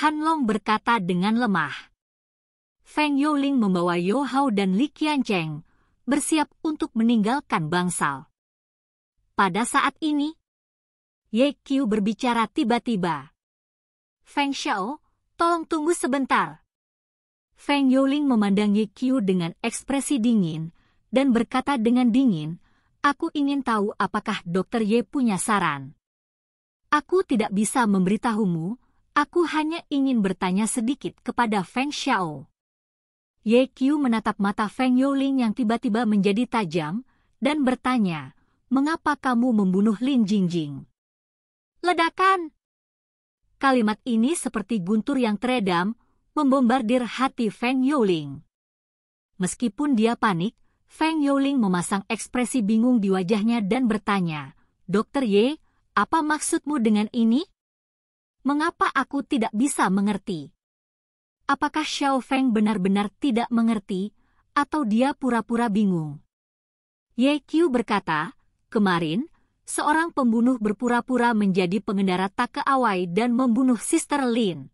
Han Long berkata dengan lemah. Feng Youling membawa Yo Hao dan Li Qiancheng bersiap untuk meninggalkan bangsal. Pada saat ini, Ye Qiu berbicara tiba-tiba. Feng Xiao, tolong tunggu sebentar. Feng Youling memandang Ye Qiu dengan ekspresi dingin dan berkata dengan dingin, Aku ingin tahu apakah dokter Ye punya saran. Aku tidak bisa memberitahumu, aku hanya ingin bertanya sedikit kepada Feng Xiao. Ye Qiu menatap mata Feng Youling yang tiba-tiba menjadi tajam, dan bertanya, mengapa kamu membunuh Lin Jingjing? Ledakan! Kalimat ini seperti guntur yang teredam, membombardir hati Feng Youling. Meskipun dia panik, Feng Youling memasang ekspresi bingung di wajahnya dan bertanya, Dokter Ye, apa maksudmu dengan ini? Mengapa aku tidak bisa mengerti? Apakah Xiao Feng benar-benar tidak mengerti, atau dia pura-pura bingung? Ye Qiu berkata, kemarin, seorang pembunuh berpura-pura menjadi pengendara tak keawai dan membunuh Sister Lin.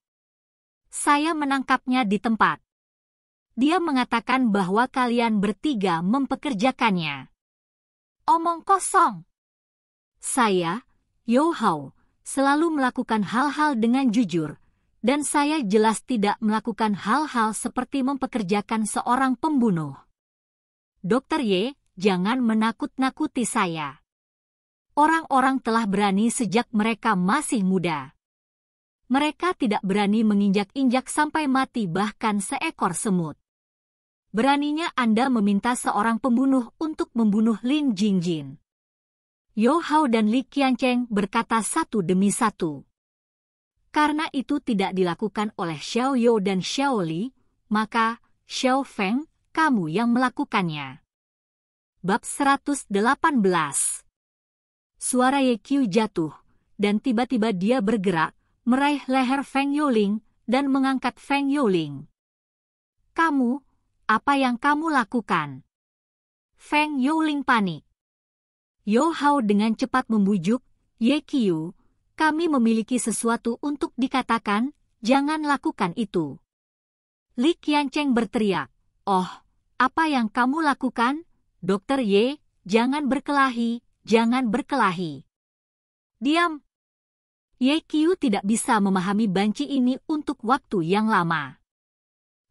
Saya menangkapnya di tempat. Dia mengatakan bahwa kalian bertiga mempekerjakannya. Omong kosong. Saya, Yo Hao, selalu melakukan hal-hal dengan jujur, dan saya jelas tidak melakukan hal-hal seperti mempekerjakan seorang pembunuh. Dokter Ye, jangan menakut-nakuti saya. Orang-orang telah berani sejak mereka masih muda. Mereka tidak berani menginjak-injak sampai mati bahkan seekor semut. Beraninya Anda meminta seorang pembunuh untuk membunuh Lin Jingjin. Yo Hao dan Li Qiancheng berkata satu demi satu. Karena itu tidak dilakukan oleh Xiao Yao dan Xiao Li, maka Xiao Feng, kamu yang melakukannya. Bab 118 Suara Ye Qiu jatuh, dan tiba-tiba dia bergerak, meraih leher Feng Yoling dan mengangkat Feng Yoling. Kamu, apa yang kamu lakukan? Feng Yoling panik. Yo Hao dengan cepat membujuk, Ye Qiu, kami memiliki sesuatu untuk dikatakan, jangan lakukan itu. Li Qiancheng berteriak, Oh, apa yang kamu lakukan? Dokter Ye, jangan berkelahi, jangan berkelahi. Diam. Ye Qiu tidak bisa memahami banci ini untuk waktu yang lama.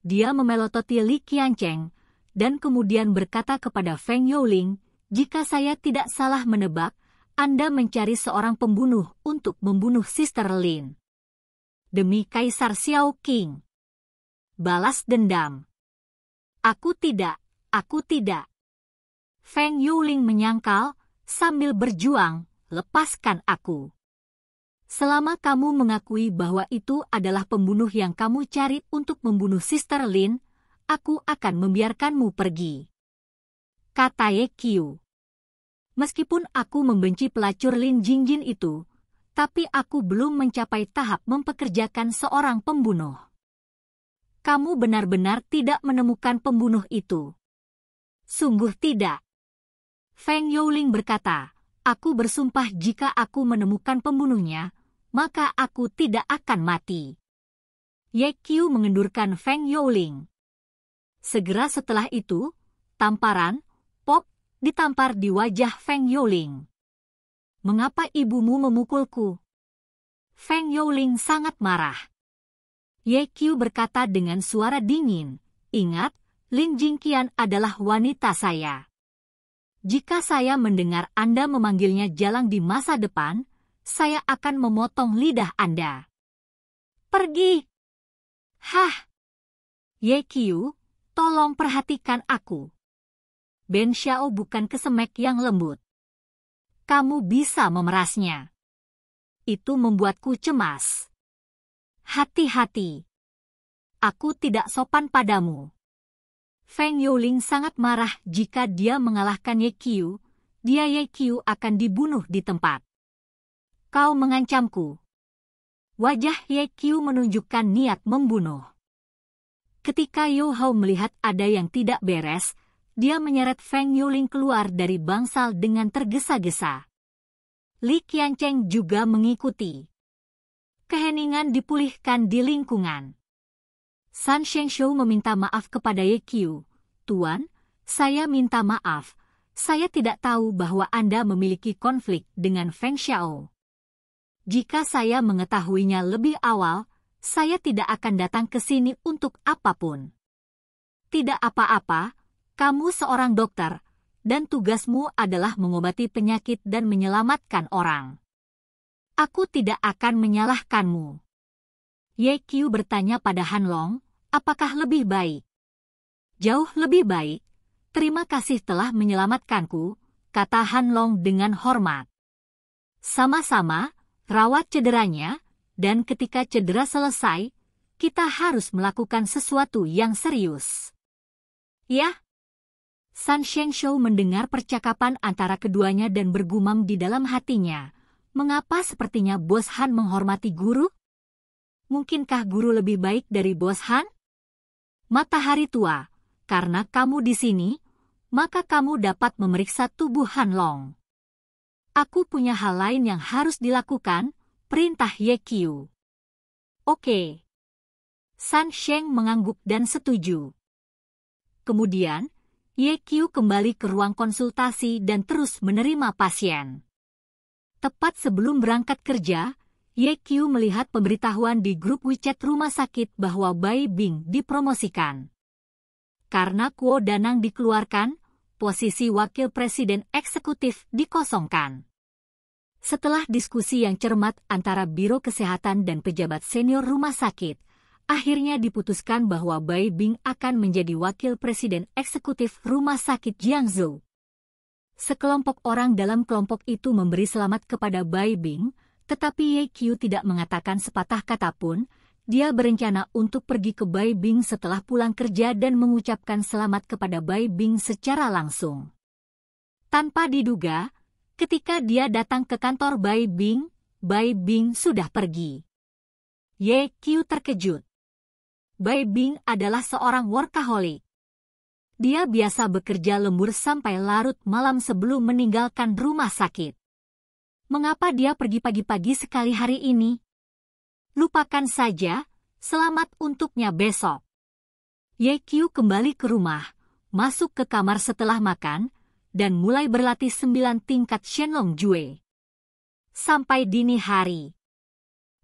Dia memelototi Li Qiancheng dan kemudian berkata kepada Feng Youling, jika saya tidak salah menebak, anda mencari seorang pembunuh untuk membunuh Sister Lin. Demi Kaisar Xiao King. Balas dendam. Aku tidak, aku tidak. Feng Yuling menyangkal sambil berjuang, lepaskan aku. Selama kamu mengakui bahwa itu adalah pembunuh yang kamu cari untuk membunuh Sister Lin, aku akan membiarkanmu pergi. Kata Ye Qiu. Meskipun aku membenci pelacur Lin Jingjin itu, tapi aku belum mencapai tahap mempekerjakan seorang pembunuh. Kamu benar-benar tidak menemukan pembunuh itu. Sungguh tidak. Feng Youling berkata, aku bersumpah jika aku menemukan pembunuhnya, maka aku tidak akan mati. Ye Qiu mengendurkan Feng Youling. Segera setelah itu, tamparan, ditampar di wajah Feng Youling. Mengapa ibumu memukulku? Feng Youling sangat marah. Ye Qiu berkata dengan suara dingin, Ingat, Lin Jingqian adalah wanita saya. Jika saya mendengar Anda memanggilnya jalan di masa depan, saya akan memotong lidah Anda. Pergi! Hah! Ye Qiu, tolong perhatikan aku. Ben Xiao bukan kesemek yang lembut. Kamu bisa memerasnya. Itu membuatku cemas. Hati-hati. Aku tidak sopan padamu. Feng Youling sangat marah jika dia mengalahkan Ye Qiu. Dia Ye Qiu akan dibunuh di tempat. Kau mengancamku. Wajah Ye Qiu menunjukkan niat membunuh. Ketika Yu Hao melihat ada yang tidak beres, dia menyeret Feng Yuling keluar dari bangsal dengan tergesa-gesa. Li Qiancheng juga mengikuti. Keheningan dipulihkan di lingkungan. San Shengshou meminta maaf kepada Ye Qiu. Tuan, saya minta maaf. Saya tidak tahu bahwa Anda memiliki konflik dengan Feng Xiao. Jika saya mengetahuinya lebih awal, saya tidak akan datang ke sini untuk apapun. Tidak apa-apa, kamu seorang dokter, dan tugasmu adalah mengobati penyakit dan menyelamatkan orang. Aku tidak akan menyalahkanmu. Ye Qiu bertanya pada Han Long, apakah lebih baik? Jauh lebih baik. Terima kasih telah menyelamatkanku, kata Han Long dengan hormat. Sama-sama, rawat cederanya, dan ketika cedera selesai, kita harus melakukan sesuatu yang serius. Ya, San Sheng Shou mendengar percakapan antara keduanya dan bergumam di dalam hatinya. Mengapa sepertinya Bos Han menghormati guru? Mungkinkah guru lebih baik dari Bos Han? Matahari tua, karena kamu di sini, maka kamu dapat memeriksa tubuh Han Long. Aku punya hal lain yang harus dilakukan, perintah Ye Qiu. Oke. San Sheng mengangguk dan setuju. Kemudian, Ye Qiu kembali ke ruang konsultasi dan terus menerima pasien. Tepat sebelum berangkat kerja, Ye Qiu melihat pemberitahuan di grup WeChat rumah sakit bahwa Bai Bing dipromosikan. Karena Kuo Danang dikeluarkan, posisi wakil presiden eksekutif dikosongkan. Setelah diskusi yang cermat antara Biro Kesehatan dan pejabat senior rumah sakit, akhirnya diputuskan bahwa Bai Bing akan menjadi wakil presiden eksekutif Rumah Sakit Jiangsu. Sekelompok orang dalam kelompok itu memberi selamat kepada Bai Bing, tetapi Ye Qiu tidak mengatakan sepatah kata pun. Dia berencana untuk pergi ke Bai Bing setelah pulang kerja dan mengucapkan selamat kepada Bai Bing secara langsung. Tanpa diduga, ketika dia datang ke kantor Bai Bing, Bai Bing sudah pergi. Ye Qiu terkejut. Bai Bing adalah seorang workaholic. Dia biasa bekerja lembur sampai larut malam sebelum meninggalkan rumah sakit. Mengapa dia pergi pagi-pagi sekali hari ini? Lupakan saja, selamat untuknya besok. Ye Qiu kembali ke rumah, masuk ke kamar setelah makan, dan mulai berlatih sembilan tingkat Shenlong Jue. Sampai dini hari.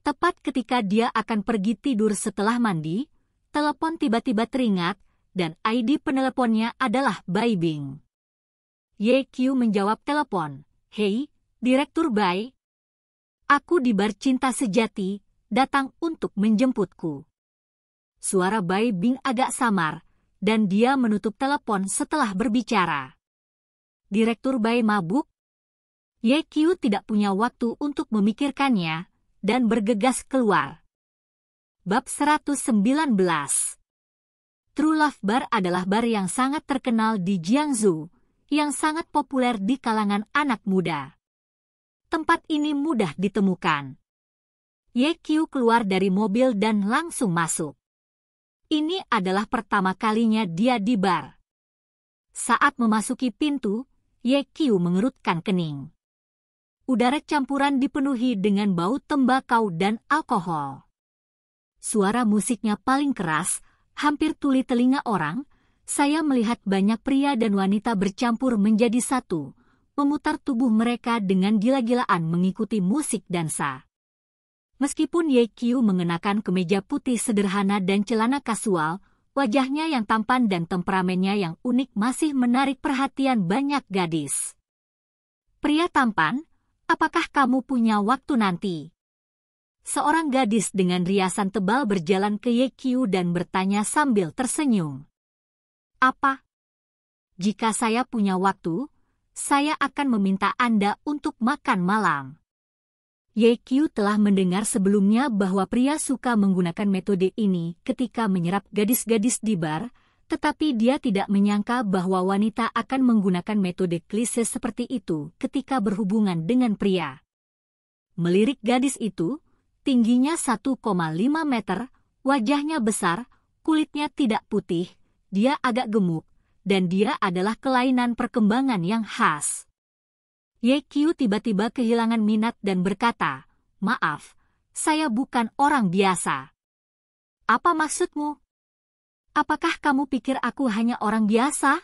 Tepat ketika dia akan pergi tidur setelah mandi, telepon tiba-tiba teringat dan ID peneleponnya adalah Bai Bing. Ye Qiu menjawab telepon, Hei, Direktur Bai. Aku di bar cinta sejati, datang untuk menjemputku. Suara Bai Bing agak samar, dan dia menutup telepon setelah berbicara. Direktur Bai mabuk? Ye Q tidak punya waktu untuk memikirkannya, dan bergegas keluar. Bab 119 True Love Bar adalah bar yang sangat terkenal di Jiangsu, yang sangat populer di kalangan anak muda. Tempat ini mudah ditemukan. Ye Qiu keluar dari mobil dan langsung masuk. Ini adalah pertama kalinya dia di bar. Saat memasuki pintu, Ye Qiu mengerutkan kening. Udara campuran dipenuhi dengan bau tembakau dan alkohol Suara musiknya paling keras, hampir tuli telinga orang. Saya melihat banyak pria dan wanita bercampur menjadi satu, memutar tubuh mereka dengan gila-gilaan mengikuti musik dansa. Meskipun Ye Kiu mengenakan kemeja putih sederhana dan celana kasual, wajahnya yang tampan dan temperamennya yang unik masih menarik perhatian banyak gadis. Pria tampan, apakah kamu punya waktu nanti? seorang gadis dengan riasan tebal berjalan ke Yekyu dan bertanya sambil tersenyum. Apa? Jika saya punya waktu, saya akan meminta Anda untuk makan malam. Yekyu telah mendengar sebelumnya bahwa pria suka menggunakan metode ini ketika menyerap gadis-gadis di bar, tetapi dia tidak menyangka bahwa wanita akan menggunakan metode klise seperti itu ketika berhubungan dengan pria. Melirik gadis itu, tingginya 1,5 meter, wajahnya besar, kulitnya tidak putih, dia agak gemuk, dan dia adalah kelainan perkembangan yang khas. Ye Qiu tiba-tiba kehilangan minat dan berkata, Maaf, saya bukan orang biasa. Apa maksudmu? Apakah kamu pikir aku hanya orang biasa?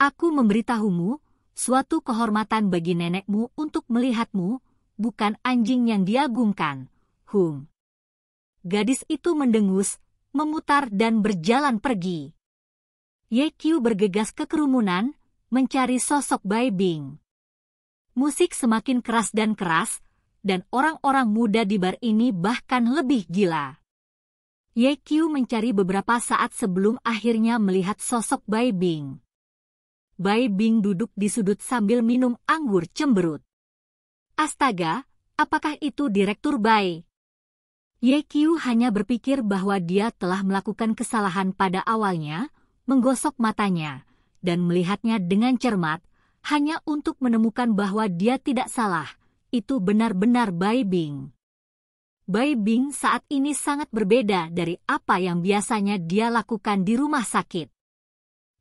Aku memberitahumu, suatu kehormatan bagi nenekmu untuk melihatmu, bukan anjing yang diagungkan. Hum. Gadis itu mendengus, memutar dan berjalan pergi. Ye Qiu bergegas ke kerumunan, mencari sosok Bai Bing. Musik semakin keras dan keras, dan orang-orang muda di bar ini bahkan lebih gila. Ye Qiu mencari beberapa saat sebelum akhirnya melihat sosok Bai Bing. Bai Bing duduk di sudut sambil minum anggur cemberut. Astaga, apakah itu Direktur Bai? Ye Qiu hanya berpikir bahwa dia telah melakukan kesalahan pada awalnya, menggosok matanya, dan melihatnya dengan cermat, hanya untuk menemukan bahwa dia tidak salah. Itu benar-benar Bai Bing. Bai Bing saat ini sangat berbeda dari apa yang biasanya dia lakukan di rumah sakit.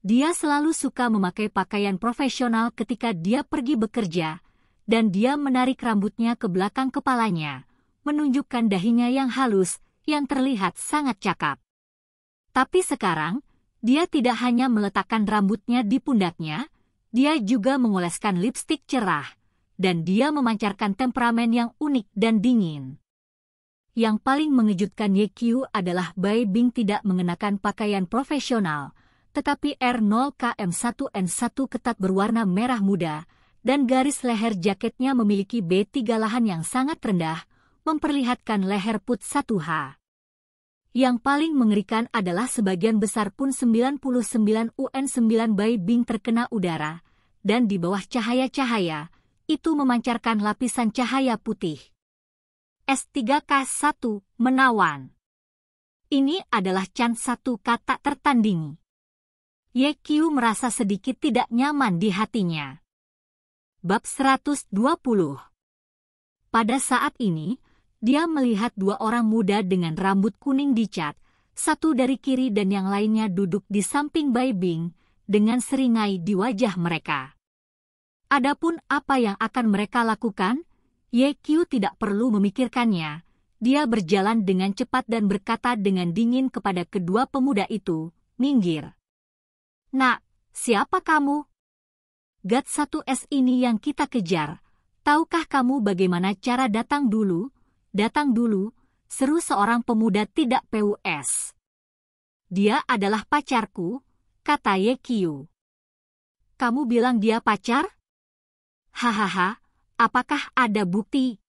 Dia selalu suka memakai pakaian profesional ketika dia pergi bekerja, dan dia menarik rambutnya ke belakang kepalanya, menunjukkan dahinya yang halus, yang terlihat sangat cakap. Tapi sekarang, dia tidak hanya meletakkan rambutnya di pundaknya, dia juga mengoleskan lipstik cerah, dan dia memancarkan temperamen yang unik dan dingin. Yang paling mengejutkan Ye Qiu adalah Bai Bing tidak mengenakan pakaian profesional, tetapi R0KM1N1 ketat berwarna merah muda, dan garis leher jaketnya memiliki B3 lahan yang sangat rendah, memperlihatkan leher put 1H. Yang paling mengerikan adalah sebagian besar pun 99 UN9 by Bing terkena udara, dan di bawah cahaya-cahaya, itu memancarkan lapisan cahaya putih. S3K1 menawan. Ini adalah Chan satu kata tertandingi. Ye Qiu merasa sedikit tidak nyaman di hatinya bab 120. Pada saat ini, dia melihat dua orang muda dengan rambut kuning dicat, satu dari kiri dan yang lainnya duduk di samping Bai Bing, dengan seringai di wajah mereka. Adapun apa yang akan mereka lakukan, Ye Qiu tidak perlu memikirkannya. Dia berjalan dengan cepat dan berkata dengan dingin kepada kedua pemuda itu, minggir. Nak, siapa kamu? Gad 1 s ini yang kita kejar. Tahukah kamu bagaimana cara datang dulu? Datang dulu, seru seorang pemuda tidak PUS. Dia adalah pacarku, kata Yekio. Kamu bilang dia pacar? Hahaha, apakah ada bukti?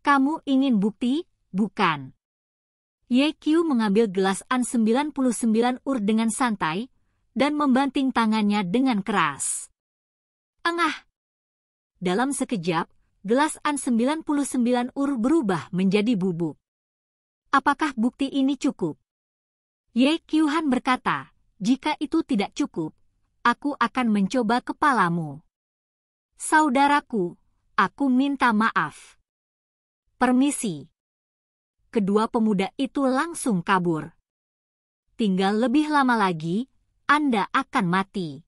Kamu ingin bukti? Bukan. Yekio mengambil gelas An 99 ur dengan santai dan membanting tangannya dengan keras. Dalam sekejap, gelas An 99 Ur berubah menjadi bubuk. Apakah bukti ini cukup? Ye Kyuhan berkata, jika itu tidak cukup, aku akan mencoba kepalamu. Saudaraku, aku minta maaf. Permisi. Kedua pemuda itu langsung kabur. Tinggal lebih lama lagi, Anda akan mati.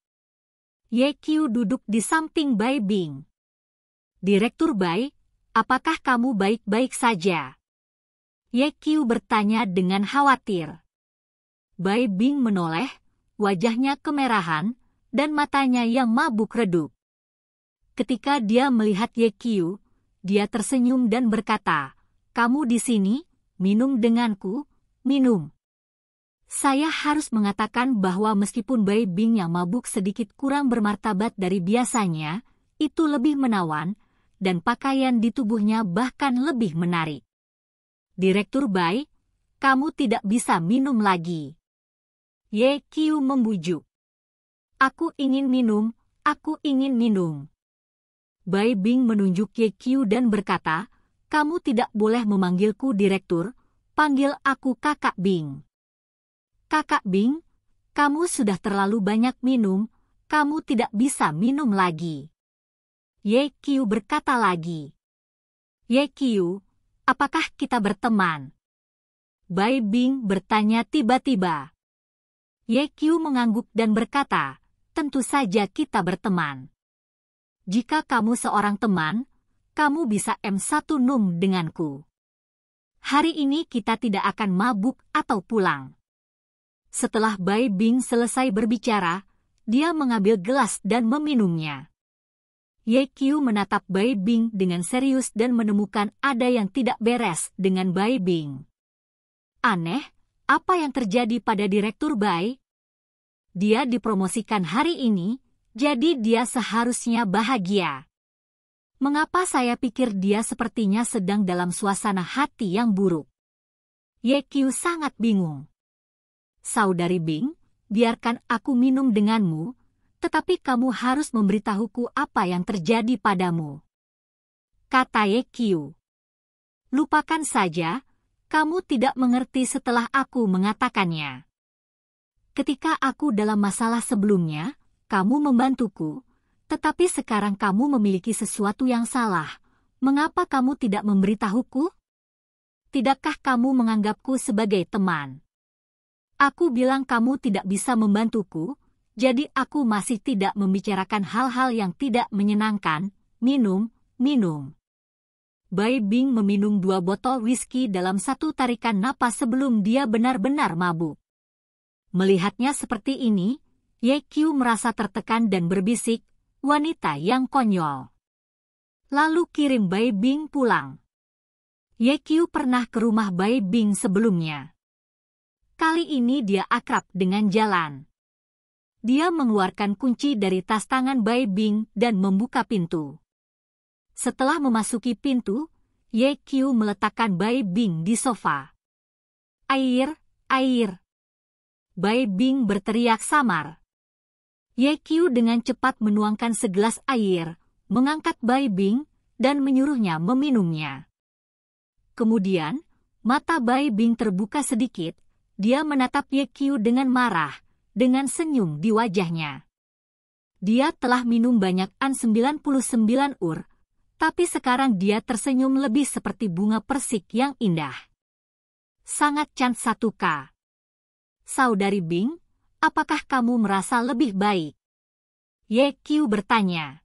Ye Qiu duduk di samping Bai Bing. Direktur Bai, apakah kamu baik-baik saja? Ye Qiu bertanya dengan khawatir. Bai Bing menoleh, wajahnya kemerahan, dan matanya yang mabuk redup. Ketika dia melihat Ye Qiu, dia tersenyum dan berkata, Kamu di sini, minum denganku, minum. Saya harus mengatakan bahwa meskipun Bai Bing yang mabuk sedikit kurang bermartabat dari biasanya, itu lebih menawan, dan pakaian di tubuhnya bahkan lebih menarik. Direktur Bai, kamu tidak bisa minum lagi. Ye Qiu membujuk. Aku ingin minum, aku ingin minum. Bai Bing menunjuk Ye Qiu dan berkata, kamu tidak boleh memanggilku direktur, panggil aku kakak Bing. Kakak Bing, kamu sudah terlalu banyak minum, kamu tidak bisa minum lagi. Ye Qiu berkata lagi. Ye Qiu, apakah kita berteman? Bai Bing bertanya tiba-tiba. Ye Qiu mengangguk dan berkata, tentu saja kita berteman. Jika kamu seorang teman, kamu bisa M1 Num denganku. Hari ini kita tidak akan mabuk atau pulang. Setelah Bai Bing selesai berbicara, dia mengambil gelas dan meminumnya. Ye Qiu menatap Bai Bing dengan serius dan menemukan ada yang tidak beres dengan Bai Bing. Aneh, apa yang terjadi pada Direktur Bai? Dia dipromosikan hari ini, jadi dia seharusnya bahagia. Mengapa saya pikir dia sepertinya sedang dalam suasana hati yang buruk? Ye Qiu sangat bingung. Saudari Bing, biarkan aku minum denganmu, tetapi kamu harus memberitahuku apa yang terjadi padamu. Kata Ye Kiu. Lupakan saja, kamu tidak mengerti setelah aku mengatakannya. Ketika aku dalam masalah sebelumnya, kamu membantuku, tetapi sekarang kamu memiliki sesuatu yang salah. Mengapa kamu tidak memberitahuku? Tidakkah kamu menganggapku sebagai teman? Aku bilang kamu tidak bisa membantuku, jadi aku masih tidak membicarakan hal-hal yang tidak menyenangkan. Minum, minum. Bai Bing meminum dua botol whisky dalam satu tarikan napas sebelum dia benar-benar mabuk. Melihatnya seperti ini, Ye Qiu merasa tertekan dan berbisik, wanita yang konyol. Lalu kirim Bai Bing pulang. Ye Qiu pernah ke rumah Bai Bing sebelumnya. Kali ini dia akrab dengan jalan. Dia mengeluarkan kunci dari tas tangan Bai Bing dan membuka pintu. Setelah memasuki pintu, Ye Qiu meletakkan Bai Bing di sofa. Air, air. Bai Bing berteriak samar. Ye Qiu dengan cepat menuangkan segelas air, mengangkat Bai Bing, dan menyuruhnya meminumnya. Kemudian, mata Bai Bing terbuka sedikit dia menatap Ye Qiu dengan marah, dengan senyum di wajahnya. Dia telah minum banyak An 99 ur, tapi sekarang dia tersenyum lebih seperti bunga persik yang indah. Sangat can satu k. Saudari Bing, apakah kamu merasa lebih baik? Ye Qiu bertanya.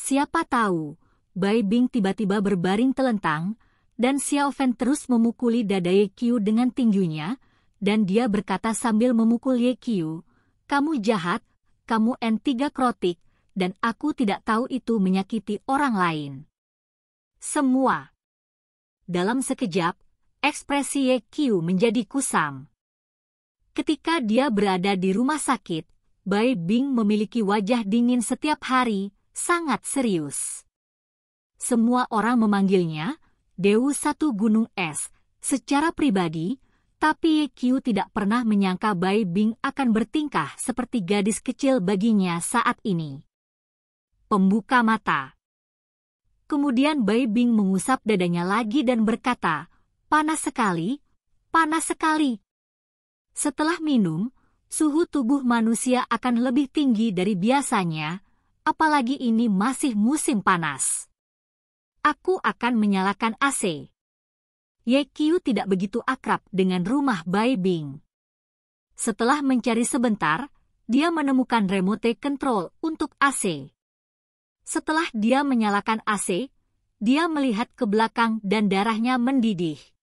Siapa tahu, Bai Bing tiba-tiba berbaring telentang, dan Xiao feng terus memukuli dada Ye Qiu dengan tingginya, dan dia berkata sambil memukul Ye Qiu, kamu jahat, kamu N3 krotik, dan aku tidak tahu itu menyakiti orang lain. Semua. Dalam sekejap, ekspresi Ye Qiu menjadi kusam. Ketika dia berada di rumah sakit, Bai Bing memiliki wajah dingin setiap hari, sangat serius. Semua orang memanggilnya, Dewu Satu Gunung Es, secara pribadi, tapi Q tidak pernah menyangka Bai Bing akan bertingkah seperti gadis kecil baginya saat ini. Pembuka mata. Kemudian Bai Bing mengusap dadanya lagi dan berkata, panas sekali, panas sekali. Setelah minum, suhu tubuh manusia akan lebih tinggi dari biasanya, apalagi ini masih musim panas. Aku akan menyalakan AC. Ye Qiu tidak begitu akrab dengan rumah Bai Bing. Setelah mencari sebentar, dia menemukan remote control untuk AC. Setelah dia menyalakan AC, dia melihat ke belakang dan darahnya mendidih.